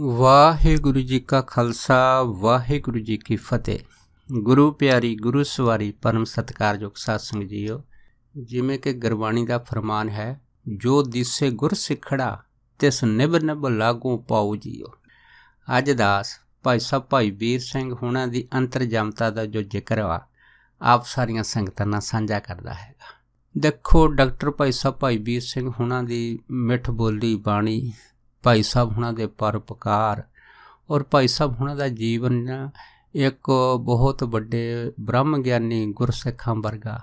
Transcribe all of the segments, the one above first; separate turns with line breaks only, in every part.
ਵਾਹਿਗੁਰੂ ਜੀ ਕਾ ਖਾਲਸਾ ਵਾਹਿਗੁਰੂ ਜੀ ਕੀ ਫਤਿਹ ਗੁਰੂ ਪਿਆਰੀ ਗੁਰੂ ਸਵਾਰੀ ਪਰਮ ਸਤਕਾਰਯੋਗ ਸਾਧ ਸੰਗਤ ਜੀਓ ਜਿਵੇਂ ਕਿ ਗੁਰਬਾਣੀ ਦਾ ਫਰਮਾਨ ਹੈ ਜੋ ਦਿਸੇ ਗੁਰ ਸਿੱਖੜਾ ਤਿਸ ਨਿਬ ਨਿਬ ਲਾਗੂ ਪਾਉ ਜੀਓ ਅੱਜ ਦਾਸ ਭਾਈ ਸਾਹਿਬ ਭਾਈ ਵੀਰ ਸਿੰਘ ਹੁਣਾਂ ਦੀ ਅੰਤਰਜਮਤਾ ਦਾ ਜੋ ਜ਼ਿਕਰ ਆ ਆਪ ਸਾਰੀਆਂ ਸੰਗਤਾਂ ਨਾਲ ਸਾਂਝਾ ਕਰਦਾ ਹੈਗਾ ਦੇਖੋ ਡਾਕਟਰ ਭਾਈ ਸਾਹਿਬ ਭਾਈ ਵੀਰ ਸਿੰਘ ਹੁਣਾਂ ਦੀ ਮਿੱਠ ਬੋਲੀ ਬਾਣੀ ਭਾਈ ਸਾਹਿਬ ਹੁਣਾਂ ਦੇ ਪਰਪਕਾਰ ਔਰ ਭਾਈ ਸਾਹਿਬ ਹੁਣਾਂ ਦਾ ਜੀਵਨ ਇੱਕ ਬਹੁਤ ਵੱਡੇ ਬ੍ਰਹਮ ਗਿਆਨੀ ਗੁਰਸਿੱਖਾਂ ਵਰਗਾ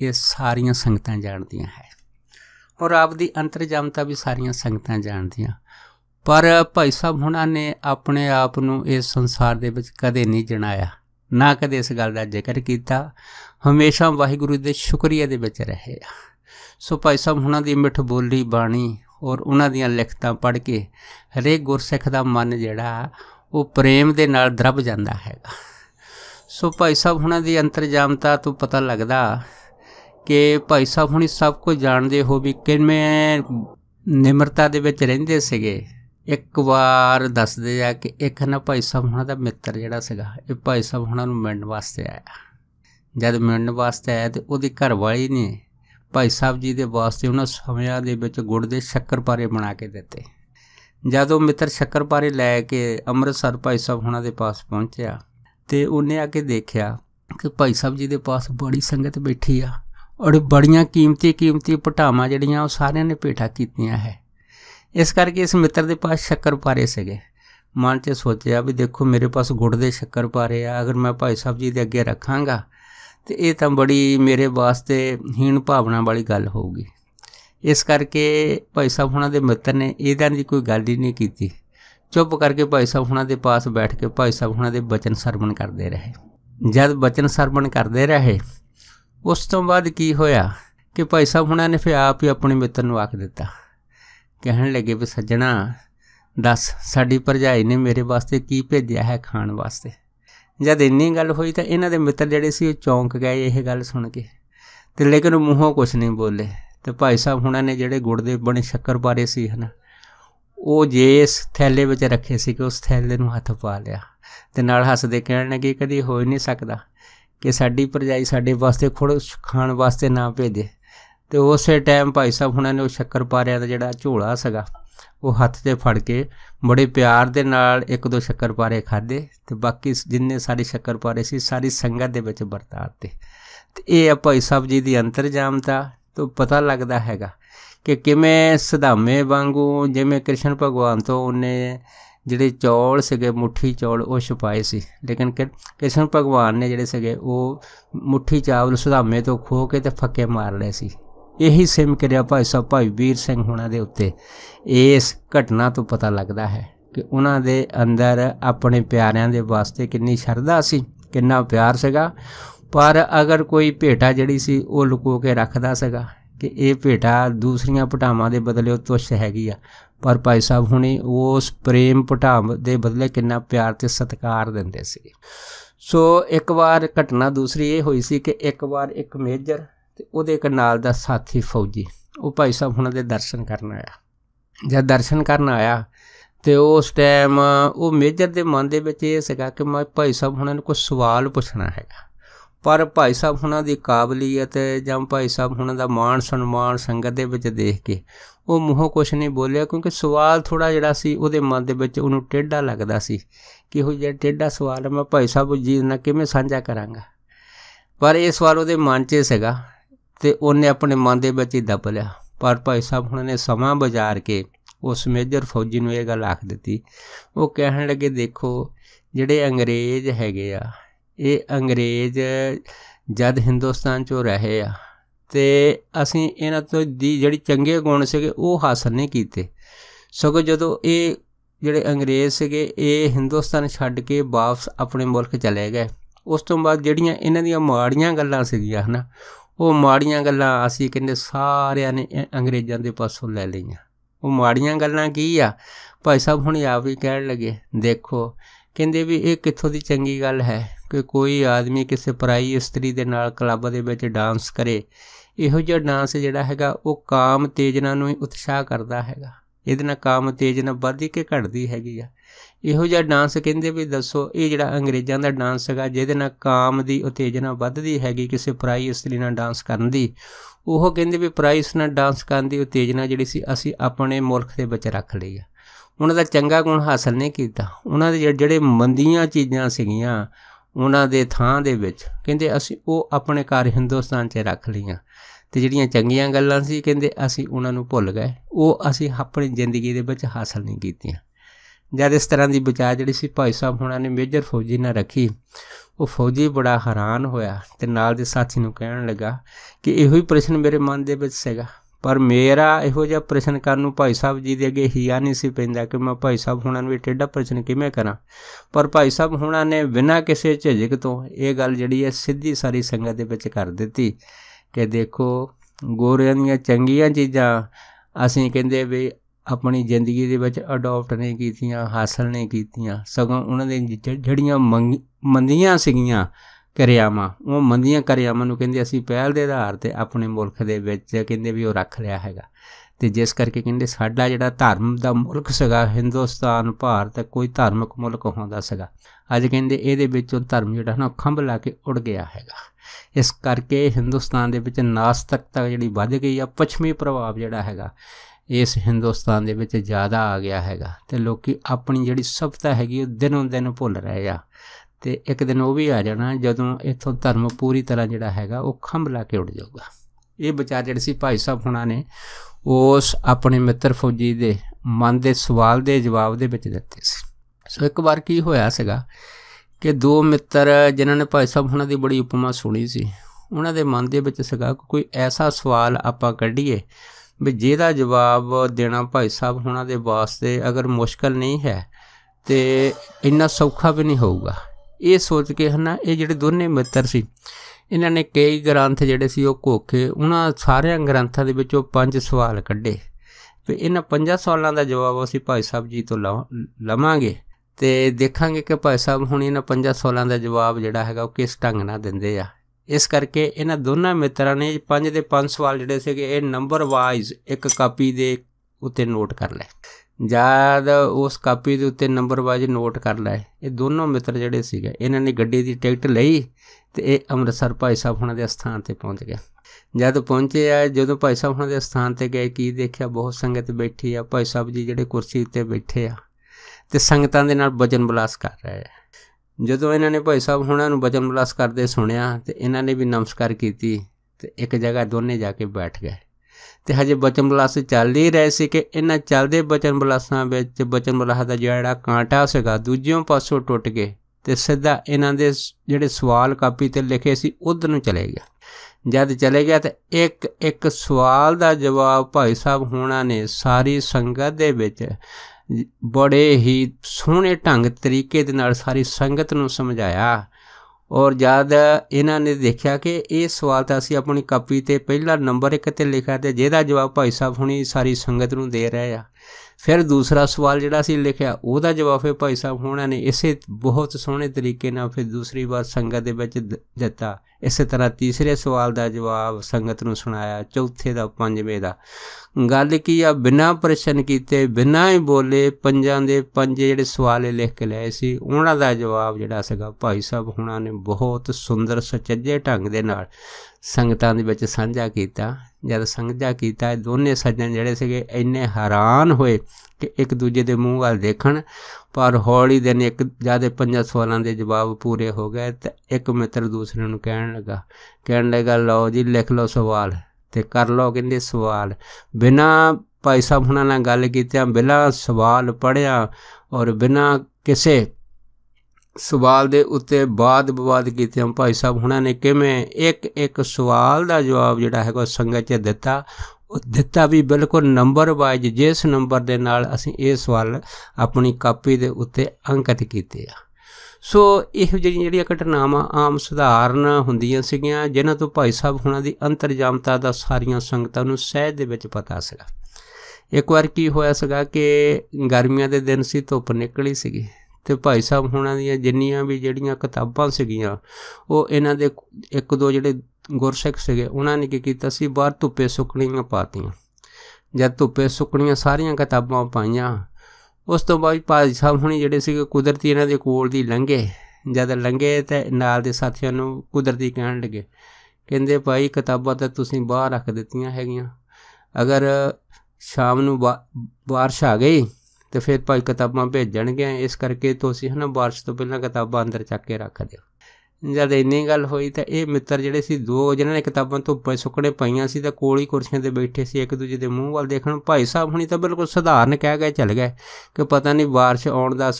ਇਹ ਸਾਰੀਆਂ ਸੰਗਤਾਂ ਜਾਣਦੀਆਂ ਹੈ ਔਰ ਆਪ ਦੀ ਅੰਤਰਜਮਤਾ ਵੀ ਸਾਰੀਆਂ ਸੰਗਤਾਂ ਜਾਣਦੀਆਂ ਪਰ ਭਾਈ ਸਾਹਿਬ ਹੁਣਾਂ ਨੇ ਆਪਣੇ ਆਪ ਨੂੰ ਇਸ ਸੰਸਾਰ ਦੇ ਵਿੱਚ ਕਦੇ ਨਹੀਂ ਜਣਾਇਆ ਨਾ ਕਦੇ ਇਸ ਗੱਲ ਦਾ ਜ਼ਿਕਰ ਕੀਤਾ ਹਮੇਸ਼ਾ ਵਾਹਿਗੁਰੂ ਦੇ ਸ਼ੁਕਰੀਆ ਦੇ ਵਿੱਚ ਰਹੇ ਸੋ ਭਾਈ ਸਾਹਿਬ ਹੁਣਾਂ ਦੀ ਮਿੱਠ ਬੋਲੀ ਬਾਣੀ ਔਰ ਉਹਨਾਂ ਦੀਆਂ ਲਿਖਤਾਂ ਪੜ੍ਹ ਕੇ ਹਰੇਕ ਗੁਰਸਿੱਖ ਦਾ ਮਨ ਜਿਹੜਾ ਉਹ ਪ੍ਰੇਮ ਦੇ ਨਾਲ ਦਰਬ ਜਾਂਦਾ ਹੈਗਾ ਸੋ ਭਾਈ ਸਾਹਿਬ ਹੁਣਾਂ ਦੀ ਅੰਤਰਜਾਮਤਾ ਤੋਂ ਪਤਾ ਲੱਗਦਾ ਕਿ ਭਾਈ ਸਾਹਿਬ ਹੁਣੀ ਸਭ ਕੁਝ ਜਾਣਦੇ ਹੋ ਵੀ ਕਿਵੇਂ ਨਿਮਰਤਾ ਦੇ ਵਿੱਚ ਰਹਿੰਦੇ ਸੀਗੇ ਇੱਕ ਵਾਰ ਦੱਸਦੇ ਆ ਕਿ ਇੱਕ ਨਾ ਭਾਈ ਸਾਹਿਬ ਹੁਣਾਂ ਦਾ ਮਿੱਤਰ ਜਿਹੜਾ ਸੀਗਾ ਇਹ ਭਾਈ ਸਾਹਿਬ ਹੁਣਾਂ ਨੂੰ ਮਿਲਣ ਵਾਸਤੇ ਆਇਆ ਜਦ ਮਿਲਣ ਵਾਸਤੇ ਆਇਆ ਤੇ ਉਹਦੀ ਘਰ ਵਾਲੀ ਨੇ ਭਾਈ ਸਾਹਿਬ ਜੀ ਦੇ ਵਾਸਤੇ ਉਹਨਾਂ ਸਮਿਆਂ ਦੇ ਵਿੱਚ ਗੁੜ ਦੇ ਸ਼ੱਕਰਪਾਰੇ ਬਣਾ ਕੇ ਦਿੱਤੇ ਜਦੋਂ ਮਿੱਤਰ ਸ਼ੱਕਰਪਾਰੇ ਲੈ ਕੇ ਅੰਮ੍ਰਿਤਸਰ ਭਾਈ ਸਾਹਿਬ ਉਹਨਾਂ ਦੇ ਪਾਸ ਪਹੁੰਚਿਆ ਤੇ ਉਹਨੇ ਆ ਕੇ ਦੇਖਿਆ ਕਿ ਭਾਈ ਸਾਹਿਬ ਜੀ ਦੇ ਪਾਸ ਬੜੀ ਸੰਗਤ ਬੈਠੀ ਆ ਔਰ ਬੜੀਆਂ ਕੀਮਤੀ ਕੀਮਤੀ ਪਟਾਵਾਂ ਜਿਹੜੀਆਂ ਉਹ ਸਾਰਿਆਂ ਨੇ ਪੇਠਾ ਕੀਤੀਆਂ ਹੈ ਇਸ ਕਰਕੇ ਇਸ ਮਿੱਤਰ ਦੇ ਪਾਸ ਸ਼ੱਕਰਪਾਰੇ ਸੀਗੇ ਮਨ 'ਚ ਸੋਚਿਆ ਵੀ ਦੇਖੋ ਮੇਰੇ ਪਾਸ ਗੁੜ ਦੇ ਸ਼ੱਕਰਪਾਰੇ ਆ ਅਗਰ ਮੈਂ ਭਾਈ ਸਾਹਿਬ ਜੀ ਦੇ ਅੱਗੇ ਰੱਖਾਂਗਾ ਤੇ ਇਹ ਤਾਂ ਬੜੀ ਮੇਰੇ ਵਾਸਤੇ ਹੀਣ ਭਾਵਨਾ ਵਾਲੀ ਗੱਲ ਹੋਊਗੀ ਇਸ ਕਰਕੇ ਭਾਈ ਸਾਹਿਬ ਹੁਣਾਂ ਦੇ ਮਿੱਤਰ ਨੇ ਇਹਦਾਂ ਦੀ ਕੋਈ ਗੱਲ ਹੀ ਨਹੀਂ ਕੀਤੀ ਚੁੱਪ ਕਰਕੇ ਭਾਈ ਸਾਹਿਬ ਹੁਣਾਂ ਦੇ ਪਾਸ ਬੈਠ ਕੇ ਭਾਈ ਸਾਹਿਬ ਹੁਣਾਂ ਦੇ ਬਚਨ ਸਰਵਣ ਕਰਦੇ ਰਹੇ ਜਦ ਬਚਨ ਸਰਵਣ ਕਰਦੇ ਰਹੇ ਉਸ ਤੋਂ ਬਾਅਦ ਕੀ ਹੋਇਆ ਕਿ ਭਾਈ ਸਾਹਿਬ ਹੁਣਾਂ ਨੇ ਫਿਰ ਆਪ ਹੀ ਆਪਣੇ ਮਿੱਤਰ ਨੂੰ ਆਖ ਦਿੱਤਾ ਕਹਿਣ ਲੱਗੇ ਵੀ ਸੱਜਣਾ ਦੱਸ ਸਾਡੀ ਭਰਜਾਈ ਨੇ ਮੇਰੇ ਵਾਸਤੇ ਕੀ ਭੇਜਿਆ ਹੈ ਖਾਣ ਵਾਸਤੇ ਜਦ ਇੰਨੀ ਗੱਲ ਹੋਈ ਤਾਂ ਇਹਨਾਂ ਦੇ ਮਿੱਤਰ ਜਿਹੜੇ ਸੀ ਉਹ ਚੌਂਕ ਗਏ ਇਹ ਗੱਲ ਸੁਣ ਕੇ ਤੇ ਲੇਕਿਨ ਉਹ ਮੂੰਹੋਂ ਕੁਝ ਨਹੀਂ ਬੋਲੇ ਤੇ ਭਾਈ ਸਾਹਿਬ ਹੁਣਾਂ ਨੇ ਜਿਹੜੇ ਗੁੜ ਦੇ ਬਣੇ ਸ਼ੱਕਰ ਪਾਰੇ ਸੀ ਹਨ ਉਹ ਜੇ ਇਸ ਥੈਲੇ ਵਿੱਚ ਰੱਖੇ ਸੀ ਕਿ ਉਸ ਥੈਲੇ ਨੂੰ ਹੱਥ ਪਾ ਲਿਆ ਤੇ ਨਾਲ ਹੱਸਦੇ ਕਹਿਣ ਲੱਗੇ ਕਦੀ ਹੋ ਹੀ ਨਹੀਂ ਸਕਦਾ ਕਿ ਸਾਡੀ ਪਰਜਾਈ ਸਾਡੇ ਵਾਸਤੇ ਖੁੜ ਖਾਣ ਵਾਸਤੇ ਨਾ ਭੇਜੇ ਤੇ ਉਸੇ ਟਾਈਮ ਭਾਈ ਸਾਹਿਬ ਹੁਣਾਂ ਨੇ ਉਹ ਸ਼ੱਕਰ ਸ਼ੱਕਰਪਾਰਿਆਂ ਦਾ ਜਿਹੜਾ ਝੋਲਾ ਸੀਗਾ ਉਹ ਹੱਥ ਤੇ ਫੜ ਕੇ ਬੜੇ ਪਿਆਰ ਦੇ ਨਾਲ ਇੱਕ ਦੋ ਸ਼ੱਕਰਪਾਰੇ ਖਾਦੇ ਤੇ ਬਾਕੀ ਜਿੰਨੇ ਸਾਡੇ ਸ਼ੱਕਰਪਾਰੇ ਸੀ ਸਾਰੀ ਸੰਗਤ ਦੇ ਵਿੱਚ ਵਰਤਾਤੇ ਤੇ ਇਹ ਆ ਭਾਈ ਸਾਹਿਬ ਜੀ ਦੀ ਅੰਤਰਜਾਮਤਾ ਤੋਂ ਪਤਾ ਲੱਗਦਾ ਹੈਗਾ ਕਿ ਕਿਵੇਂ ਸਦਾਮੇ ਵਾਂਗੂ ਜਿਵੇਂ ਕ੍ਰਿਸ਼ਨ ਭਗਵਾਨ ਤੋਂ ਉਹਨੇ ਜਿਹੜੇ ਚੌਲ ਸੀਗੇ ਮੁਠੀ ਚੌਲ ਉਹ ਛਪਾਏ ਸੀ ਲੇਕਿਨ ਕ੍ਰਿਸ਼ਨ ਭਗਵਾਨ ਨੇ ਜਿਹੜੇ ਸੀਗੇ ਉਹ ਮੁਠੀ ਚਾਵਲ ਸੁਧਾਮੇ ਤੋਂ ਖੋ ਕੇ ਤੇ ਫੱਕੇ ਮਾਰ ਲਏ ਸੀ ਇਹੀ ਸਿਮ ਕਰਿਆ ਭਾਈ ਸਾਹਿਬ ਭਾਈ ਵੀਰ ਸਿੰਘ ਹੁਣਾਂ ਦੇ ਉੱਤੇ ਇਸ ਘਟਨਾ ਤੋਂ ਪਤਾ ਲੱਗਦਾ ਹੈ ਕਿ ਉਹਨਾਂ ਦੇ ਅੰਦਰ ਆਪਣੇ ਪਿਆਰਿਆਂ ਦੇ ਵਾਸਤੇ ਕਿੰਨੀ ਸ਼ਰਧਾ ਸੀ ਕਿੰਨਾ ਪਿਆਰ ਸੀਗਾ ਪਰ ਅਗਰ ਕੋਈ ਭੇਟਾ ਜਿਹੜੀ ਸੀ ਉਹ ਲੁਕੋ ਕੇ ਰੱਖਦਾ ਸੀਗਾ ਕਿ ਇਹ ਭੇਟਾ ਦੂਸਰੀਆਂ ਪਟਾਵਾਂ ਦੇ ਬਦਲੇ ਤੁਛ ਹੈਗੀ ਆ ਪਰ ਭਾਈ ਸਾਹਿਬ ਹੁਣੇ ਉਸ ਪ੍ਰੇਮ ਪਟਾਵ ਦੇ ਬਦਲੇ ਕਿੰਨਾ ਪਿਆਰ ਤੇ ਸਤਿਕਾਰ ਦਿੰਦੇ ਸੀ ਸੋ ਇੱਕ ਵਾਰ ਘਟਨਾ ਦੂਸਰੀ ਇਹ ਹੋਈ ਸੀ ਕਿ ਇੱਕ ਵਾਰ ਇੱਕ ਮੇਜਰ ਤੇ ਉਹਦੇ ਇੱਕ ਨਾਲ ਦਾ ਸਾਥੀ ਫੌਜੀ ਉਹ ਭਾਈ ਸਾਹਿਬ ਉਹਨਾਂ ਦੇ ਦਰਸ਼ਨ ਕਰਨ ਆਇਆ ਜਦ ਦਰਸ਼ਨ ਕਰਨ ਆਇਆ ਤੇ ਉਸ ਟਾਈਮ ਉਹ ਮੇਜਰ ਦੇ ਮਨ ਦੇ ਵਿੱਚ ਇਹ ਸੀਗਾ ਕਿ ਮੈਂ ਭਾਈ ਸਾਹਿਬ ਉਹਨਾਂ ਨੂੰ ਕੋਈ ਸਵਾਲ ਪੁੱਛਣਾ ਹੈਗਾ ਪਰ ਭਾਈ ਸਾਹਿਬ ਉਹਨਾਂ ਦੀ ਕਾਬਲੀਅਤ ਜਾਂ ਭਾਈ ਸਾਹਿਬ ਉਹਨਾਂ ਦਾ ਮਾਣ ਸਨਮਾਨ ਸੰਗਤ ਦੇ ਵਿੱਚ ਦੇਖ ਕੇ ਉਹ ਮੂੰਹੋਂ ਕੁਝ ਨਹੀਂ ਬੋਲਿਆ ਕਿਉਂਕਿ ਸਵਾਲ ਥੋੜਾ ਜਿਹੜਾ ਸੀ ਉਹਦੇ ਮਨ ਦੇ ਵਿੱਚ ਉਹਨੂੰ ਟੇਢਾ ਲੱਗਦਾ ਸੀ ਕਿ ਉਹ ਜਿਹੜਾ ਟੇਢਾ ਸਵਾਲ ਮੈਂ ਭਾਈ ਸਾਹਿਬ ਜੀ ਨਾਲ ਕਿਵੇਂ ਸਾਂਝਾ ਕਰਾਂਗਾ ਪਰ ਇਹ ਸਵਾਲ ਉਹਦੇ ਮਨ 'ਚ ਸੀਗਾ ਤੇ ਉਹਨੇ ਆਪਣੇ ਮਨ ਦੇ ਵਿੱਚ ਹੀ ਦੱਬ ਲਿਆ ਪਰ ਭਾਈ ਸਾਹਿਬ ਹੁਣ ਨੇ ਸਮਾਂ ਬਾਜ਼ਾਰ ਕੇ ਉਸ ਮੇਜਰ ਫੌਜੀ ਨੂੰ ਇਹ ਗੱਲ ਆਖ ਦਿੱਤੀ ਉਹ ਕਹਿਣ ਲੱਗੇ ਦੇਖੋ ਜਿਹੜੇ ਅੰਗਰੇਜ਼ ਹੈਗੇ ਆ ਇਹ ਅੰਗਰੇਜ਼ ਜਦ ਹਿੰਦੁਸਤਾਨ 'ਚੋਂ ਰਹੇ ਆ ਤੇ ਅਸੀਂ ਇਹਨਾਂ ਤੋਂ ਦੀ ਜਿਹੜੀ ਚੰਗੇ ਗੁਣ ਸੀਗੇ ਉਹ ਹਾਸਲ ਨਹੀਂ ਕੀਤੇ ਸਗੋਂ ਜਦੋਂ ਇਹ ਜਿਹੜੇ ਅੰਗਰੇਜ਼ ਸੀਗੇ ਇਹ ਹਿੰਦੁਸਤਾਨ ਛੱਡ ਕੇ ਵਾਪਸ ਆਪਣੇ ਮੁਲਕ ਚਲੇ ਗਏ ਉਸ ਤੋਂ ਬਾਅਦ ਜਿਹੜੀਆਂ ਇਹਨਾਂ ਦੀਆਂ ਮਾੜੀਆਂ ਗੱਲਾਂ ਸੀਗੀਆਂ ਹਨਾ ਉਹ ਮਾੜੀਆਂ ਗੱਲਾਂ ਅਸੀਂ ਕਹਿੰਦੇ ਸਾਰਿਆਂ ਨੇ ਅੰਗਰੇਜ਼ਾਂ ਦੇ ਪਾਸੋਂ ਲੈ ਲਈਆਂ ਉਹ ਮਾੜੀਆਂ ਗੱਲਾਂ ਕੀ ਆ ਭਾਈ ਸਾਹਿਬ ਹੁਣ ਆਪ ਵੀ ਕਹਿਣ ਲੱਗੇ ਦੇਖੋ ਕਹਿੰਦੇ ਵੀ ਇਹ ਕਿੱਥੋਂ ਦੀ ਚੰਗੀ ਗੱਲ ਹੈ ਕਿ ਕੋਈ ਆਦਮੀ ਕਿਸੇ ਪਰਾਈ ਇਸਤਰੀ ਦੇ ਨਾਲ ਕਲੱਬ ਦੇ ਵਿੱਚ ਡਾਂਸ ਕਰੇ ਇਹੋ ਜਿਹਾ ਡਾਂਸ ਜਿਹੜਾ ਹੈਗਾ ਉਹ ਕਾਮ ਤੇਜਨਾ ਨੂੰ ਉਤਸ਼ਾਹ ਕਰਦਾ ਹੈਗਾ ਇਹਦੇ ਨਾਲ ਕਾਮ ਤੇਜਨਾ ਵੱਧਦੀ ਕੇ ਘਟਦੀ ਹੈਗੀ ਆ ਇਹੋ ਜਿਹਾ ਡਾਂਸ ਕਹਿੰਦੇ ਵੀ ਦੱਸੋ ਇਹ ਜਿਹੜਾ ਅੰਗਰੇਜ਼ਾਂ ਦਾ ਡਾਂਸ ਹੈਗਾ ਜਿਹਦੇ ਨਾਲ ਕਾਮ ਦੀ ਉਤੇਜਨਾ ਵੱਧਦੀ ਹੈਗੀ ਕਿਸੇ ਪ੍ਰਾਈ ਇਸਤਰੀ ਨਾਲ ਡਾਂਸ ਕਰਨ ਦੀ ਉਹ ਕਹਿੰਦੇ ਵੀ ਪ੍ਰਾਈਸ ਨਾਲ ਡਾਂਸ ਕਰਨ ਦੀ ਉਤੇਜਨਾ ਜਿਹੜੀ ਸੀ ਅਸੀਂ ਆਪਣੇ ਮੁਲਕ ਦੇ ਵਿੱਚ ਰੱਖ ਲਈ ਆ ਉਹਨਾਂ ਦਾ ਚੰਗਾ ਗੁਣ ਹਾਸਲ ਨਹੀਂ ਕੀਤਾ ਉਹਨਾਂ ਦੇ ਜਿਹੜੇ ਮੰਦੀਆਂ ਚੀਜ਼ਾਂ ਸੀਗੀਆਂ ਉਹਨਾਂ ਦੇ ਥਾਂ ਦੇ ਵਿੱਚ ਕਹਿੰਦੇ ਅਸੀਂ ਉਹ ਆਪਣੇ ਘਰ ਹਿੰਦੁਸਤਾਨ 'ਚ ਰੱਖ ਲਈਆਂ ਤੇ ਜਿਹੜੀਆਂ ਚੰਗੀਆਂ ਗੱਲਾਂ ਸੀ ਕਹਿੰਦੇ ਅਸੀਂ ਉਹਨਾਂ ਨੂੰ ਭੁੱਲ ਗਏ ਉਹ ਅਸੀਂ ਆਪਣੀ ਜ਼ਿੰਦਗੀ ਦੇ ਵਿੱਚ ਹਾਸਲ ਨਹੀਂ ਕੀਤੀਆਂ ਜਦ ਇਸ ਤਰ੍ਹਾਂ ਦੀ ਵਿਚਾਰ ਜਿਹੜੀ ਸੀ ਭਾਈ ਸਾਹਿਬ ਹੁਣਾਂ ਨੇ ਮੇਜਰ ਫੌਜੀ ਨਾਲ ਰੱਖੀ ਉਹ ਫੌਜੀ ਬੜਾ ਹੈਰਾਨ ਹੋਇਆ ਤੇ ਨਾਲ ਦੇ ਸਾਥੀ ਨੂੰ ਕਹਿਣ ਲੱਗਾ ਕਿ ਇਹੋ ਹੀ ਪ੍ਰਸ਼ਨ ਮੇਰੇ ਮਨ ਦੇ ਵਿੱਚ ਸੀਗਾ ਪਰ ਮੇਰਾ ਇਹੋ ਜਿਹਾ ਪ੍ਰਸ਼ਨ ਕਰਨ ਨੂੰ ਭਾਈ ਸਾਹਿਬ ਜੀ ਦੇ ਅੱਗੇ ਹਿਆ ਨਹੀਂ ਸੀ ਪੈਂਦਾ ਕਿ ਮੈਂ ਭਾਈ ਸਾਹਿਬ ਹੁਣਾਂ ਨੂੰ ਇਹ ਟੇਡਾ ਪ੍ਰਸ਼ਨ ਕਿਵੇਂ ਕਰਾਂ ਪਰ ਭਾਈ ਸਾਹਿਬ ਹੁਣਾਂ ਨੇ ਬਿਨਾਂ ਕਿਸੇ ਝਿਜਕ ਤੋਂ ਇਹ ਗੱਲ ਜਿਹੜੀ ਹੈ ਸਿੱਧੀ ਸਾਰੀ ਸੰਗਤ ਦੇ ਵਿੱਚ ਕਰ ਦਿੱਤੀ ਕਿ ਦੇਖੋ ਗੋਰਿਆਂ ਦੀਆਂ ਚੰਗੀਆਂ ਚੀਜ਼ਾਂ ਅਸੀਂ ਕਹਿੰਦੇ ਵੀ ਆਪਣੀ ਜ਼ਿੰਦਗੀ ਦੇ ਵਿੱਚ ਅਡਾਪਟ ਨਹੀਂ ਕੀਤੀਆਂ ਹਾਸਲ ਨਹੀਂ ਕੀਤੀਆਂ ਸਗੋਂ ਉਹਨਾਂ ਦੇ ਜਿਹੜੀਆਂ ਮੰਦੀਆਂ ਸੀਗੀਆਂ ਕਰਿਆਵਾਂ ਉਹ ਮੰਦੀਆਂ ਕਰਿਆਵਾਂ ਨੂੰ ਕਹਿੰਦੇ ਅਸੀਂ ਪਹਿਲ ਦੇ ਆਧਾਰ ਤੇ ਆਪਣੇ ਮੁਲਕ ਦੇ ਵਿੱਚ ਕਹਿੰਦੇ ਵੀ ਉਹ ਰੱਖ ਲਿਆ ਹੈਗਾ ਤੇ ਜਿਸ ਕਰਕੇ ਕਹਿੰਦੇ ਸਾਡਾ ਜਿਹੜਾ ਧਰਮ ਦਾ ਮੁਲਕ ਸਗਾ ਹਿੰਦੁਸਤਾਨ ਭਾਰਤ ਕੋਈ ਧਾਰਮਿਕ ਮੁਲਕ ਹੁੰਦਾ ਸਗਾ ਅੱਜ ਕਹਿੰਦੇ ਇਹਦੇ ਵਿੱਚੋਂ ਧਰਮ ਜਿਹੜਾ ਨਾ ਖੰਭ ਲਾ ਕੇ ਉੱਡ ਗਿਆ ਹੈਗਾ ਇਸ ਕਰਕੇ ਹਿੰਦੁਸਤਾਨ ਦੇ ਵਿੱਚ ਨਾਸਤਕਤਾ ਜਿਹੜੀ ਵੱਧ ਗਈ ਆ ਪੱਛਮੀ ਪ੍ਰਭਾਵ ਜਿਹੜਾ ਹੈਗਾ ਇਸ ਹਿੰਦੁਸਤਾਨ ਦੇ ਵਿੱਚ ਜ਼ਿਆਦਾ ਆ ਗਿਆ ਹੈਗਾ ਤੇ ਲੋਕੀ ਆਪਣੀ ਜਿਹੜੀ ਸਭਤਾ ਹੈਗੀ ਉਹ ਦਿਨੋਂ ਦਿਨ ਭੁੱਲ ਰਹੇ ਆ ਤੇ ਇੱਕ ਦਿਨ ਉਹ ਵੀ ਆ ਜਾਣਾ ਜਦੋਂ ਇਥੋਂ ਧਰਮ ਪੂਰੀ ਤਰ੍ਹਾਂ ਜਿਹੜਾ ਹੈਗਾ ਉਹ ਖੰਭ ਲਾ ਕੇ ਉੱਡ ਜਾਊਗਾ ਇਹ ਵਿਚਾਰ ਜਿਹੜੇ ਸੀ ਭਾਈ ਸਾਹਿਬ ਹੁਣਾਂ ਨੇ ਉਸ ਆਪਣੇ ਮਿੱਤਰ ਫੌਜੀ ਦੇ ਮਨ ਦੇ ਸਵਾਲ ਦੇ ਜਵਾਬ ਦੇ ਵਿੱਚ ਦਿੱਤੇ ਸੀ ਸੋ ਇੱਕ ਵਾਰ ਕੀ ਹੋਇਆ ਸੀਗਾ ਕਿ ਦੋ ਮਿੱਤਰ ਜਿਨ੍ਹਾਂ ਨੇ ਭਾਈ ਸਾਹਿਬ ਹੁਣਾਂ ਦੀ ਬੜੀ ਉਪਮਾ ਸੁਣੀ ਸੀ ਉਹਨਾਂ ਦੇ ਮਨ ਦੇ ਵਿੱਚ ਸੀਗਾ ਕਿ ਕੋਈ ਐਸਾ ਸਵਾਲ ਆਪਾਂ ਕੱਢੀਏ ਵੀ ਜਿਹਦਾ ਜਵਾਬ ਦੇਣਾ ਭਾਈ ਸਾਹਿਬ ਹੁਣਾਂ ਦੇ ਵਾਸਤੇ ਅਗਰ ਮੁਸ਼ਕਲ ਨਹੀਂ ਹੈ ਤੇ ਇੰਨਾ ਸੌਖਾ ਵੀ ਨਹੀਂ ਹੋਊਗਾ ਇਹ ਸੋਚ ਕੇ ਹਨਾ ਇਹ ਜਿਹੜੇ ਦੋਨੇ ਮਿੱਤਰ ਸੀ ਇਹਨਾਂ ਨੇ ਕਈ ਗ੍ਰੰਥ ਜਿਹੜੇ ਸੀ ਉਹ ਕੋਖੇ ਉਹਨਾਂ ਸਾਰਿਆਂ ਗ੍ਰੰਥਾਂ ਦੇ ਵਿੱਚੋਂ ਪੰਜ ਸਵਾਲ ਕੱਢੇ ਤੇ ਇਹਨਾਂ ਪੰਜਾਂ ਸਵਾਲਾਂ ਦਾ ਜਵਾਬ ਅਸੀਂ ਭਾਈ ਸਾਹਿਬ ਜੀ ਤੋਂ ਲਵਾਂਗੇ ਤੇ ਦੇਖਾਂਗੇ ਕਿ ਭਾਈ ਸਾਹਿਬ ਹੁਣ ਇਹਨਾਂ ਪੰਜਾਂ ਸਵਾਲਾਂ ਦਾ ਜਵਾਬ ਜਿਹੜਾ ਹੈਗਾ ਉਹ ਕਿਸ ਢੰਗ ਨਾਲ ਦਿੰਦੇ ਆ ਇਸ ਕਰਕੇ ਇਹਨਾਂ ਦੋਨਾਂ ਮਿੱਤਰਾਂ ਨੇ ਪੰਜ ਦੇ ਪੰਜ ਸਵਾਲ ਜਿਹੜੇ ਸੀਗੇ ਇਹ ਨੰਬਰ ਵਾਈਜ਼ ਇੱਕ ਕਾਪੀ ਦੇ ਉੱਤੇ ਨੋਟ ਕਰ ਲੈ ਜਦ ਉਸ ਕਾਪੀ ਦੇ ਉੱਤੇ ਨੰਬਰ ਵਾਈਜ਼ ਨੋਟ ਕਰ ਲਏ ਇਹ ਦੋਨੋਂ ਮਿੱਤਰ ਜਿਹੜੇ ਸੀਗੇ ਇਹਨਾਂ ਨੇ ਗੱਡੀ ਦੀ ਟਿਕਟ ਲਈ ਤੇ ਇਹ ਅੰਮ੍ਰਿਤਸਰ ਭਾਈ ਸਾਹਿਬ ਹੁਣਾਂ ਦੇ ਸਥਾਨ ਤੇ ਪਹੁੰਚ ਗਿਆ ਜਦ ਪਹੁੰਚੇ ਆ ਜਦੋਂ ਭਾਈ ਸਾਹਿਬ ਹੁਣਾਂ ਦੇ ਸਥਾਨ ਤੇ ਗਏ ਕੀ ਦੇਖਿਆ ਬਹੁਤ ਸੰਗਤ ਬੈਠੀ ਆ ਭਾਈ ਸਾਹਿਬ ਜੀ ਜਿਹੜੇ ਕੁਰਸੀ ਉੱਤੇ ਬੈਠੇ ਆ ਤੇ ਸੰਗਤਾਂ ਦੇ ਨਾਲ ਵਜਨ ਬਲਾਸ ਕਰ ਰਹੇ ਆ ਜਦੋਂ ਇਹਨਾਂ ਨੇ ਭਾਈ ਸਾਹਿਬ ਹੁਣਾਂ ਨੂੰ ਵਜਨ ਬਲਾਸ ਕਰਦੇ ਸੁਣਿਆ ਤੇ ਇਹਨਾਂ ਨੇ ਵੀ ਨਮਸਕਾਰ ਕੀਤੀ ਤੇ ਇੱਕ ਜਗ੍ਹਾ ਦੋਨੇ ਜਾ ਕੇ ਬੈਠ ਗਏ ਤੇ ਹਜੇ ਬਚਨ ਬਲਾਸ ਚੱਲ ਹੀ ਰਹੇ ਸੀ ਕਿ ਇਹਨਾਂ ਚੱਲਦੇ ਬਚਨ ਬਲਾਸਾਂ ਵਿੱਚ ਬਚਨ ਬਲਾਹ ਦਾ ਜਿਹੜਾ ਕਾਂਟਾ ਸੀਗਾ ਦੂਜਿਓਂ ਪਾਸੋਂ ਟੁੱਟ ਗਿਆ ਤੇ ਸਿੱਧਾ ਇਹਨਾਂ ਦੇ ਜਿਹੜੇ ਸਵਾਲ ਕਾਪੀ ਤੇ ਲਿਖੇ ਸੀ ਉਧਰ ਨੂੰ ਚਲੇ ਗਿਆ ਜਦ ਚਲੇ ਗਿਆ ਤੇ ਇੱਕ ਇੱਕ ਸਵਾਲ ਦਾ ਜਵਾਬ ਭਾਈ ਸਾਹਿਬ ਹੋਣਾ ਨੇ ਸਾਰੀ ਸੰਗਤ ਦੇ ਵਿੱਚ ਬੜੇ ਹੀ ਸੋਹਣੇ ਢੰਗ ਤਰੀਕੇ ਦੇ ਨਾਲ ਸਾਰੀ ਸੰਗਤ ਨੂੰ ਸਮਝਾਇਆ ਔਰ ਜਦ ਇਹਨਾਂ ਨੇ ਦੇਖਿਆ ਕਿ ਇਹ ਸਵਾਲ ਤਾਂ ਅਸੀਂ ਆਪਣੀ ਕਾਪੀ ਤੇ ਪਹਿਲਾ ਨੰਬਰ 1 ਤੇ ਲਿਖਿਆ ਤੇ ਜਿਹਦਾ ਜਵਾਬ ਭਾਈ ਸਾਹਿਬ ਹੁਣੀ ਸਾਰੀ ਸੰਗਤ ਨੂੰ ਦੇ ਰਹੇ ਆ ਫਿਰ ਦੂਸਰਾ ਸਵਾਲ ਜਿਹੜਾ ਸੀ ਲਿਖਿਆ ਉਹਦਾ ਜਵਾਬ ਫਿਰ ਭਾਈ ਸਾਹਿਬ ਹੋਣਾ ਨੇ ਇਸੇ ਬਹੁਤ ਸੋਹਣੇ ਤਰੀਕੇ ਨਾਲ ਫਿਰ ਦੂਸਰੀ ਵਾਰ ਸੰਗਤ ਦੇ ਵਿੱਚ ਦਿੱਤਾ ਇਸੇ ਤਰ੍ਹਾਂ ਤੀਸਰੇ ਸਵਾਲ ਦਾ ਜਵਾਬ ਸੰਗਤ ਨੂੰ ਸੁਣਾਇਆ ਚੌਥੇ ਦਾ ਪੰਜਵੇਂ ਦਾ ਗੱਲ ਕੀ ਆ ਬਿਨਾਂ ਪ੍ਰਸ਼ਨ ਕੀਤੇ ਬਿਨਾਂ ਹੀ ਬੋਲੇ ਪੰਜਾਂ ਦੇ ਪੰਜ ਜਿਹੜੇ ਸਵਾਲ ਲਿਖ ਕੇ ਲਏ ਸੀ ਉਹਨਾਂ ਦਾ ਜਵਾਬ ਜਿਹੜਾ ਸੀਗਾ ਭਾਈ ਸਾਹਿਬ ਹੁਣਾਂ ਨੇ ਬਹੁਤ ਸੁੰਦਰ ਸਚੱਜੇ ਢੰਗ ਦੇ ਨਾਲ ਸੰਗਤਾਂ ਦੇ ਵਿੱਚ ਸਾਂਝਾ ਕੀਤਾ ਜਦ ਸਾਂਝਾ ਕੀਤਾ ਦੋਨੇ ਸੱਜਣ ਜਿਹੜੇ ਸੀਗੇ ਇੰਨੇ ਹੈਰਾਨ ਹੋਏ ਕਿ ਇੱਕ ਦੂਜੇ ਦੇ ਮੂੰਹ ਵੱਲ ਦੇਖਣ ਪਰ ਹੌਲੀ ਦਿਨ ਇੱਕ ਜਿਆਦੇ ਪੰਜਾਂ ਸਵਾਲਾਂ ਦੇ ਜਵਾਬ ਪੂਰੇ ਹੋ ਗਏ ਤੇ ਇੱਕ ਮਿੱਤਰ ਦੂਸਰੇ ਨੂੰ ਕਹਿਣ ਲੱਗਾ ਕਹਿਣ ਲੱਗਾ ਲਓ ਜੀ ਲਿਖ ਲਓ ਸਵਾਲ ਤੇ ਕਰ ਲਓ ਕਹਿੰਦੇ ਸਵਾਲ ਬਿਨਾ ਭਾਈ ਸਾਹਿਬ ਹੁਣਾਂ ਨਾਲ ਗੱਲ ਕੀਤੇ ਬਿਨਾ ਸਵਾਲ ਪੜਿਆ ਔਰ ਬਿਨਾ ਕਿਸੇ ਸਵਾਲ ਦੇ ਉੱਤੇ ਬਾਦ ਬਵਾਦ ਕੀਤੇ ਹਮ ਭਾਈ ਸਾਹਿਬ ਹੁਣਾਂ ਨੇ ਕਿਵੇਂ ਇੱਕ ਇੱਕ ਸਵਾਲ ਦਾ ਜਵਾਬ ਜਿਹੜਾ ਹੈਗਾ ਸੰਗਤ 'ਚ ਦਿੱਤਾ ਉਹ ਦਿੱਤਾ ਵੀ ਬਿਲਕੁਲ ਨੰਬਰ ਵਾਈਜ਼ ਜਿਸ ਨੰਬਰ ਦੇ ਨਾਲ ਅਸੀਂ ਇਹ ਸਵਾਲ ਆਪਣੀ ਕਾਪੀ ਦੇ ਉੱਤੇ ਅੰਕਿਤ ਕੀਤੇ ਆ ਸੋ ਇਹ ਜਿਹੜੀਆਂ ਜਿਹੜੀਆਂ ਘਟਨਾਵਾਂ ਆਮ ਸੁਧਾਰਨ ਹੁੰਦੀਆਂ ਸੀਗੀਆਂ ਜਿਨ੍ਹਾਂ ਤੋਂ ਭਾਈ ਸਾਹਿਬ ਹੁਣਾਂ ਦੀ ਅੰਤਰਜਾਮਤਾ ਦਾ ਸਾਰੀਆਂ ਸੰਗਤਾਂ ਨੂੰ ਸਹਿਜ ਦੇ ਵਿੱਚ ਪਤਾ ਸੀਗਾ ਇੱਕ ਵਾਰ ਕੀ ਹੋਇਆ ਸੀਗਾ ਕਿ ਗਰਮੀਆਂ ਦੇ ਦਿਨ ਸੀ ਧੁੱਪ ਨਿਕਲੀ ਸੀਗੀ ਤੇ ਭਾਈ ਸਾਹਿਬ ਹੁਣਾਂ ਦੀਆਂ ਜਿੰਨੀਆਂ ਵੀ ਜਿਹੜੀਆਂ ਕਿਤਾਬਾਂ ਸੀਗੀਆਂ ਉਹ ਇਹਨਾਂ ਦੇ ਇੱਕ ਦੋ ਜਿਹੜੇ ਗੁਰਸਿੱਖ ਸੀਗੇ ਉਹਨਾਂ ਨੇ ਕੀ ਕੀਤਾ ਸੀ ਬਾਹਰ ਧੁੱਪੇ ਸੁੱਕਣੀਆਂ ਪਾਤੀਆਂ ਜਦ ਧੁੱਪੇ ਸੁੱਕਣੀਆਂ ਸਾਰੀਆਂ ਕਿਤਾਬਾਂ ਪਾਈਆਂ ਉਸ ਤੋਂ ਬਾਅਦ ਭਾਈ ਸਾਹਿਬ ਹੁਣੀ ਜਿਹੜੇ ਸੀਗੇ ਕੁਦਰਤੀ ਇਹਨਾਂ ਦੇ ਕੋਲ ਦੀ ਲੰਘੇ ਜਦ ਲੰਘੇ ਤੇ ਨਾਲ ਦੇ ਸਾਥੀਆਂ ਨੂੰ ਕੁਦਰਤੀ ਕਹਿਣ ਲੱਗੇ ਕਹਿੰਦੇ ਭਾਈ ਕਿਤਾਬਾਂ ਤਾਂ ਤੁਸੀਂ ਬਾਹਰ ਰੱਖ ਦਿੱਤੀਆਂ ਹੈਗੀਆਂ ਅਗਰ ਸ਼ਾਮ ਨੂੰ ਬਾਰਿਸ਼ ਆ ਗਈ ਤੇ ਫਿਰ ਭਾਈ ਕਿਤਾਬਾਂ ਭੇਜਣਗੇ ਇਸ ਕਰਕੇ ਤੁਸੀਂ ਹਨਾ ਬਾਰਿਸ਼ ਤੋਂ ਪਹਿਲਾਂ ਕਿਤਾਬਾਂ ਅੰਦਰ ਚੱਕ ਕੇ ਰੱਖ ਦਿਓ ਜਦ ਇੰਨੀ ਗੱਲ ਹੋਈ ਤਾਂ ਇਹ ਮਿੱਤਰ ਜਿਹੜੇ ਸੀ ਦੋ ਜਿਨ੍ਹਾਂ ਨੇ ਕਿਤਾਬਾਂ ਧੁੱਪੇ ਸੁੱਕਣੇ ਪਈਆਂ ਸੀ ਤਾਂ ਕੋਲ ਹੀ ਕੁਰਸੀਆਂ ਤੇ ਬੈਠੇ ਸੀ ਇੱਕ ਦੂਜੇ ਦੇ ਮੂੰਹ ਵੱਲ ਦੇਖਣ ਭਾਈ ਸਾਹਿਬ ਹੁਣੀ ਤਾਂ ਬਿਲਕੁਲ ਸਧਾਰਨ ਕਹਿ ਗਏ ਚੱਲ ਗਏ ਕਿ ਪਤਾ ਨਹੀਂ ਬਾਰਿਸ਼ ਆਉਣ ਦਾ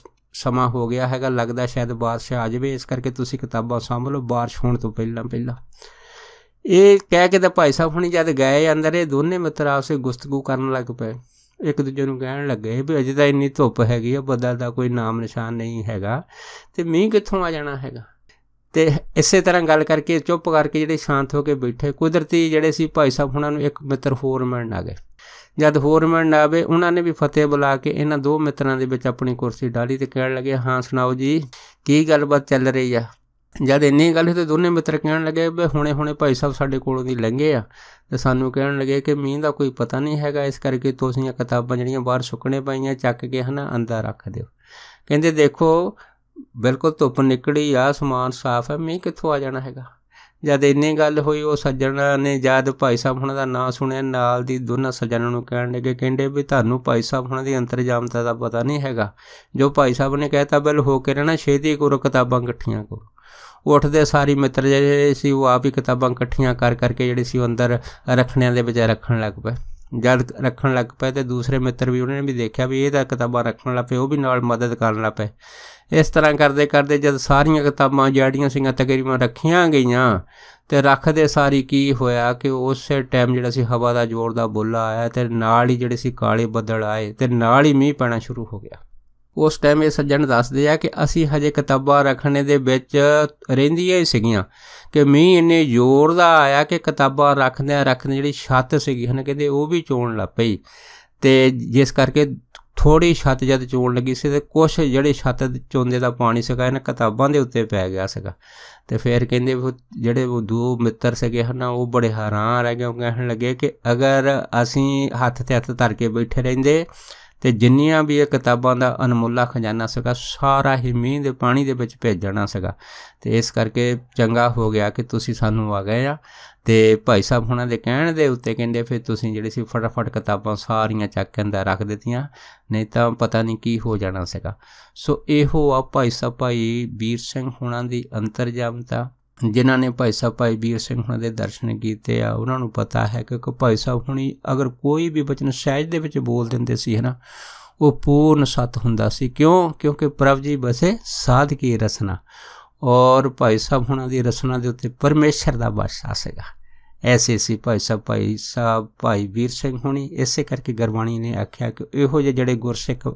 ਸਮਾਂ ਹੋ ਗਿਆ ਹੈਗਾ ਲੱਗਦਾ ਸ਼ਾਇਦ ਬਾਰਿਸ਼ ਆ ਜਾਵੇ ਇਸ ਕਰਕੇ ਤੁਸੀਂ ਕਿਤਾਬਾਂ ਸੰਭ ਲਓ ਬਾਰਿਸ਼ ਹੋਣ ਤੋਂ ਪਹਿਲਾਂ ਪਹਿਲਾਂ ਇਹ ਕਹਿ ਕੇ ਤਾਂ ਭਾਈ ਸਾਹਿਬ ਹੁਣੀ ਜਦ ਗਏ ਅੰਦਰ ਇਹ ਦੋਨੇ ਮਿੱਤਰ ਆਪਸੇ ਗੁਸਤਗੂ ਕਰਨ ਲੱਗ ਪਏ ਇੱਕ ਦੂਜੇ ਨੂੰ ਕਹਿਣ ਲੱਗੇ ਵੀ ਅਜੇ ਤਾਂ ਇੰਨੀ ਧੁੱਪ ਹੈਗੀ ਆ ਬੱਦਲ ਦਾ ਕੋਈ ਨਾਮ ਨਿਸ਼ਾਨ ਨਹੀਂ ਹੈਗਾ ਤੇ ਮੀਂਹ ਕਿੱਥੋਂ ਆ ਜਾਣਾ ਹੈਗਾ ਤੇ ਇਸੇ ਤਰ੍ਹਾਂ ਗੱਲ ਕਰਕੇ ਚੁੱਪ ਕਰਕੇ ਜਿਹੜੇ ਸ਼ਾਂਤ ਹੋ ਕੇ ਬੈਠੇ ਕੁਦਰਤੀ ਜਿਹੜੇ ਸੀ ਭਾਈ ਸਾਹਿਬ ਉਹਨਾਂ ਨੂੰ ਇੱਕ ਮਿੱਤਰ ਹੋਰ ਮਿਲਣ ਆ ਗਏ ਜਦ ਹੋਰ ਮਿਲਣ ਆਵੇ ਉਹਨਾਂ ਨੇ ਵੀ ਫਤਿਹ ਬੁਲਾ ਕੇ ਇਹਨਾਂ ਦੋ ਮਿੱਤਰਾਂ ਦੇ ਵਿੱਚ ਆਪਣੀ ਕੁਰਸੀ ਡਾਲੀ ਤੇ ਕਹਿਣ ਲੱਗੇ ਹਾਂ ਸੁਣਾਓ ਜੀ ਕੀ ਗੱਲਬਾਤ ਚੱਲ ਰਹੀ ਆ ਜਦ ਇੰਨੀ ਗੱਲ ਹੋਈ ਤੇ ਦੋਨੇ ਮਿੱਤਰ ਕਹਿਣ ਲੱਗੇ ਵੀ ਹੁਣੇ ਹੁਣੇ ਭਾਈ ਸਾਹਿਬ ਸਾਡੇ ਕੋਲੋਂ ਦੀ ਲੰਘੇ ਆ ਤੇ ਸਾਨੂੰ ਕਹਿਣ ਲੱਗੇ ਕਿ ਮੀਂਹ ਦਾ ਕੋਈ ਪਤਾ ਨਹੀਂ ਹੈਗਾ ਇਸ ਕਰਕੇ ਤੁਸੀਂ ਇਹ ਕਿਤਾਬਾਂ ਜਿਹੜੀਆਂ ਬਾਹਰ ਸੁੱਕਣੇ ਪਈਆਂ ਚੱਕ ਕੇ ਹਨਾ ਅੰਦਰ ਰੱਖ ਦਿਓ ਕਹਿੰਦੇ ਦੇਖੋ ਬਿਲਕੁਲ ਧੁੱਪ ਨਿਕੜੀ ਆ ਸਮਾਨ ਸਾਫ਼ ਹੈ ਮੀਂਹ ਕਿੱਥੋਂ ਆ ਜਾਣਾ ਹੈਗਾ ਜਦ ਇੰਨੀ ਗੱਲ ਹੋਈ ਉਹ ਸੱਜਣ ਨੇ ਜਦ ਭਾਈ ਸਾਹਿਬ ਹੁਣਾਂ ਦਾ ਨਾਂ ਸੁਣਿਆ ਨਾਲ ਦੀ ਦੋਨਾਂ ਸੱਜਣਾਂ ਨੂੰ ਕਹਿਣ ਲੱਗੇ ਕਹਿੰਦੇ ਵੀ ਤੁਹਾਨੂੰ ਭਾਈ ਸਾਹਿਬ ਹੁਣਾਂ ਦੀ ਅੰਤਰਜਾਮਤਾ ਦਾ ਪਤਾ ਨਹੀਂ ਹੈਗਾ ਜੋ ਭਾਈ ਸਾਹਿਬ ਨੇ ਕਹਿਤਾ ਬਿਲ ਹੋ ਕੇ ਰਹਿਣਾ ਛੇਤੀ ਕਰੋ ਕਿਤਾਬਾਂ ਇਕੱਠੀਆਂ ਕਰੋ ਉੱਠਦੇ ਸਾਰੀ ਮਿੱਤਰ ਜਿਹੜੇ ਸੀ ਉਹ ਆਪ ਹੀ ਕਿਤਾਬਾਂ ਇਕੱਠੀਆਂ ਕਰ ਕਰਕੇ ਜਿਹੜੇ ਸੀ ਅੰਦਰ ਰੱਖਣਿਆਂ ਦੇ ਬਜਾਏ ਰੱਖਣ ਲੱਗ ਪਏ ਜਦ ਰੱਖਣ ਲੱਗ ਪਏ ਤੇ ਦੂਸਰੇ ਮਿੱਤਰ ਵੀ ਉਹਨੇ ਵੀ ਦੇਖਿਆ ਵੀ ਇਹ ਤਾਂ ਕਿਤਾਬਾਂ ਰੱਖਣ ਲੱਗ ਪਏ ਉਹ ਵੀ ਨਾਲ ਮਦਦ ਕਰਨ ਲੱਗ ਪਏ ਇਸ ਤਰ੍ਹਾਂ ਕਰਦੇ ਕਰਦੇ ਜਦ ਸਾਰੀਆਂ ਕਿਤਾਬਾਂ ਜਿਹੜੀਆਂ ਸੀਗਾ ਤਕਰੀਬਨ ਰੱਖੀਆਂ ਗਈਆਂ ਤੇ ਰੱਖਦੇ ਸਾਰੀ ਕੀ ਹੋਇਆ ਕਿ ਉਸੇ ਟਾਈਮ ਜਿਹੜਾ ਸੀ ਹਵਾ ਦਾ ਜ਼ੋਰ ਦਾ ਬੁੱਲਾ ਆਇਆ ਤੇ ਨਾਲ ਹੀ ਜਿਹੜੇ ਸੀ ਕਾਲੇ ਬੱਦਲ ਆਏ ਤੇ ਨਾਲ ਹੀ ਮੀਂਹ ਪੈਣਾ ਸ਼ੁਰੂ ਹੋ ਗਿਆ ਉਸ ਟਾਈਮ ਇਹ ਸੱਜਣ ਦੱਸਦੇ ਆ ਕਿ ਅਸੀਂ ਹਜੇ ਕਿਤਾਬਾਂ ਰੱਖਣੇ ਦੇ ਵਿੱਚ ਰਹਿੰਦੀਆਂ ਹੀ ਸੀਗੀਆਂ ਕਿ ਮੀਂਹ ਇੰਨੇ ਜ਼ੋਰ ਦਾ ਆਇਆ ਕਿ ਕਿਤਾਬਾਂ ਰੱਖਦੇ ਰੱਖਦੇ ਜਿਹੜੀ ਛੱਤ ਸੀਗੀ ਹਨ ਕਹਿੰਦੇ ਉਹ ਵੀ ਚੋਣ ਲੱਗ ਪਈ ਤੇ ਜਿਸ ਕਰਕੇ ਥੋੜੀ ਛੱਤ ਜਦ ਚੋਣ ਲੱਗੀ ਸੀ ਤੇ ਕੁਝ ਜਿਹੜੇ ਛੱਤ ਚੋਂਦੇ ਦਾ ਪਾਣੀ ਸੀਗਾ ਇਹਨਾਂ ਕਿਤਾਬਾਂ ਦੇ ਉੱਤੇ ਪੈ ਗਿਆ ਸੀਗਾ ਤੇ ਫਿਰ ਕਹਿੰਦੇ ਜਿਹੜੇ ਉਹ ਦੋ ਮਿੱਤਰ ਸੀਗੇ ਹਨ ਉਹ ਬੜੇ ਹੈਰਾਨ ਰਹਿ ਗਏ ਕਹਿਣ ਲੱਗੇ ਕਿ ਅਗਰ ਅਸੀਂ ਹੱਥ ਤੇ ਹੱਥ ਧਰ ਕੇ ਬੈਠੇ ਰਹਿੰਦੇ ਤੇ ਜਿੰਨੀਆਂ ਵੀ ਇਹ ਕਿਤਾਬਾਂ ਦਾ ਅਨਮੁੱਲਾ ਖਜ਼ਾਨਾ ਸੀਗਾ ਸਾਰਾ ਹੀ ਮੀਂਹ ਦੇ ਪਾਣੀ ਦੇ ਵਿੱਚ ਭੇਜ ਜਾਣਾ ਸੀਗਾ ਤੇ ਇਸ ਕਰਕੇ ਚੰਗਾ ਹੋ ਗਿਆ ਕਿ ਤੁਸੀਂ ਸਾਨੂੰ ਆ ਗਏ ਆ ਤੇ ਭਾਈ ਸਾਹਿਬ ਹੁਣਾਂ ਦੇ ਕਹਿਣ ਦੇ ਉੱਤੇ ਕਹਿੰਦੇ ਫਿਰ ਤੁਸੀਂ ਜਿਹੜੇ ਸੀ ਫਟਾਫਟ ਕਿਤਾਬਾਂ ਸਾਰੀਆਂ ਚੱਕ ਕੇ ਅੰਦਰ ਰੱਖ ਦਿੱਤੀਆਂ ਨਹੀਂ ਤਾਂ ਪਤਾ ਨਹੀਂ ਕੀ ਹੋ ਜਾਣਾ ਸੀਗਾ ਸੋ ਇਹੋ ਆ ਭਾਈ ਸਾਹਿਬ ਭਾਈ ਵੀਰ ਸਿੰਘ ਹੁਣਾਂ ਦੀ ਅੰਤਰਜਾਮਤਾ ਜਿਨ੍ਹਾਂ ਨੇ ਭਾਈ ਸਾਹਿਬ ਭਾਈ ਵੀਰ ਸਿੰਘ ਹੁਣਾਂ ਦੇ ਦਰਸ਼ਨ ਕੀਤੇ ਆ ਉਹਨਾਂ ਨੂੰ ਪਤਾ ਹੈ ਕਿ ਭਾਈ ਸਾਹਿਬ ਹੁਣੀ ਅਗਰ ਕੋਈ ਵੀ ਬਚਨ ਸਹਿਜ ਦੇ ਵਿੱਚ ਬੋਲ ਦਿੰਦੇ ਸੀ ਹਨਾ ਉਹ ਪੂਰਨ ਸਤ ਹੁੰਦਾ ਸੀ ਕਿਉਂ ਕਿਉਂਕਿ ਪ੍ਰਭ ਜੀ ਬਸੇ ਸਾਧ ਕੀ ਰਸਨਾ ਔਰ ਭਾਈ ਸਾਹਿਬ ਹੁਣਾਂ ਦੀ ਰਸਨਾ ਦੇ ਉੱਤੇ ਪਰਮੇਸ਼ਰ ਦਾ ਬਾਦਸ਼ਾਹ ਸੀਗਾ ਐਸੇ ਸੀ ਭਾਈ ਸਾਹਿਬ ਭਾਈ ਸਾਹਿਬ ਭਾਈ ਵੀਰ ਸਿੰਘ ਹੁਣੀ ਇਸੇ ਕਰਕੇ ਗਰਵਾਣੀ ਨੇ ਆਖਿਆ ਕਿ ਇਹੋ ਜਿਹੇ ਜਿਹੜੇ ਗੁਰਸਿੱਖ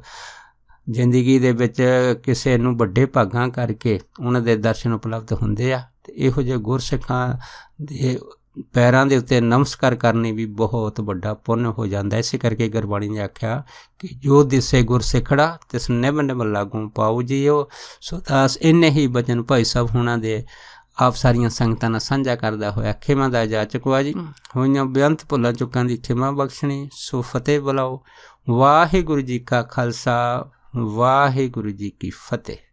ਜ਼ਿੰਦਗੀ ਦੇ ਵਿੱਚ ਕਿਸੇ ਨੂੰ ਵੱਡੇ ਭਾਗਾਂ ਕਰਕੇ ਉਹਨਾਂ ਦੇ ਦਰਸ਼ਨ ਉਪਲਬਧ ਹੁੰਦੇ ਆ ਤੇ ਇਹੋ ਜਿਹਾ ਗੁਰਸਿੱਖਾਂ ਦੇ ਪੈਰਾਂ ਦੇ ਉੱਤੇ ਨਮਸਕਾਰ ਕਰਨੀ ਵੀ ਬਹੁਤ ਵੱਡਾ ਪੁੰਨ ਹੋ ਜਾਂਦਾ ਇਸੇ ਕਰਕੇ ਗੁਰਬਾਣੀ ਨੇ ਆਖਿਆ ਕਿ ਜੋ ਦਿਸੇ ਗੁਰ ਸਿਖੜਾ ਤਿਸ ਨਿਮ ਨਿਮ ਲਾਗੂ ਪਾਉ ਜੀਓ ਸੋ ਦਾਸ ਇਨੇ ਹੀ ਬਚਨ ਭਾਈ ਸਾਹਿਬ ਹੁਣਾਂ ਦੇ ਆਪ ਸਾਰੀਆਂ ਸੰਗਤਾਂ ਨਾਲ ਸਾਂਝਾ ਕਰਦਾ ਹੋਇਆ ਖਿਮਾ ਦਾ ਜਾਚਕ ਜੀ ਹੋਈਆਂ ਬੇਅੰਤ ਭੁੱਲਾਂ ਚੁੱਕਾਂ ਦੀ ਖਿਮਾ ਬਖਸ਼ਣੀ ਸੋ ਫਤਿਹ ਬੁਲਾਓ ਵਾਹਿਗੁਰੂ ਜੀ ਕਾ ਖਾਲਸਾ ਵਾਹਿਗੁਰੂ ਜੀ ਕੀ ਫਤਿਹ